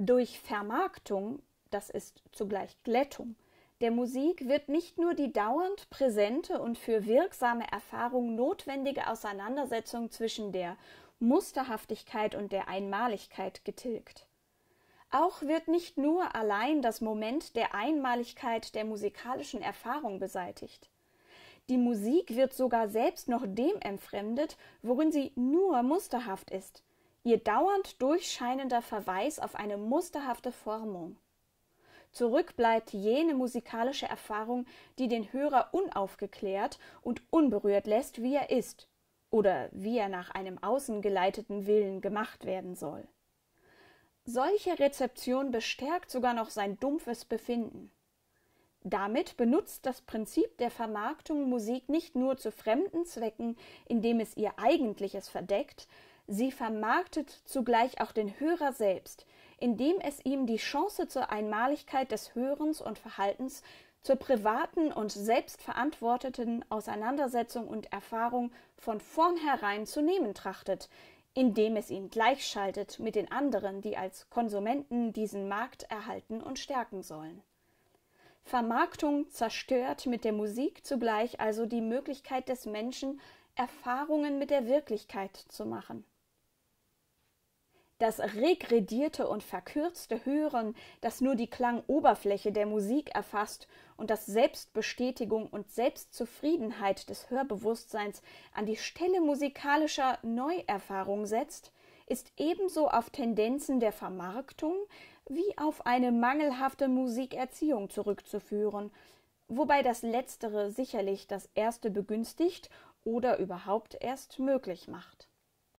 Durch Vermarktung, das ist zugleich Glättung, der Musik wird nicht nur die dauernd präsente und für wirksame Erfahrung notwendige Auseinandersetzung zwischen der Musterhaftigkeit und der Einmaligkeit getilgt. Auch wird nicht nur allein das Moment der Einmaligkeit der musikalischen Erfahrung beseitigt. Die Musik wird sogar selbst noch dem entfremdet, worin sie nur musterhaft ist, ihr dauernd durchscheinender Verweis auf eine musterhafte Formung. Zurück bleibt jene musikalische Erfahrung, die den Hörer unaufgeklärt und unberührt lässt, wie er ist oder wie er nach einem außen geleiteten Willen gemacht werden soll. Solche Rezeption bestärkt sogar noch sein dumpfes Befinden. Damit benutzt das Prinzip der Vermarktung Musik nicht nur zu fremden Zwecken, indem es ihr eigentliches verdeckt, Sie vermarktet zugleich auch den Hörer selbst, indem es ihm die Chance zur Einmaligkeit des Hörens und Verhaltens, zur privaten und selbstverantworteten Auseinandersetzung und Erfahrung von vornherein zu nehmen trachtet, indem es ihn gleichschaltet mit den anderen, die als Konsumenten diesen Markt erhalten und stärken sollen. Vermarktung zerstört mit der Musik zugleich also die Möglichkeit des Menschen, Erfahrungen mit der Wirklichkeit zu machen das regredierte und verkürzte Hören, das nur die Klangoberfläche der Musik erfasst und das Selbstbestätigung und Selbstzufriedenheit des Hörbewusstseins an die Stelle musikalischer Neuerfahrung setzt, ist ebenso auf Tendenzen der Vermarktung wie auf eine mangelhafte Musikerziehung zurückzuführen, wobei das Letztere sicherlich das Erste begünstigt oder überhaupt erst möglich macht.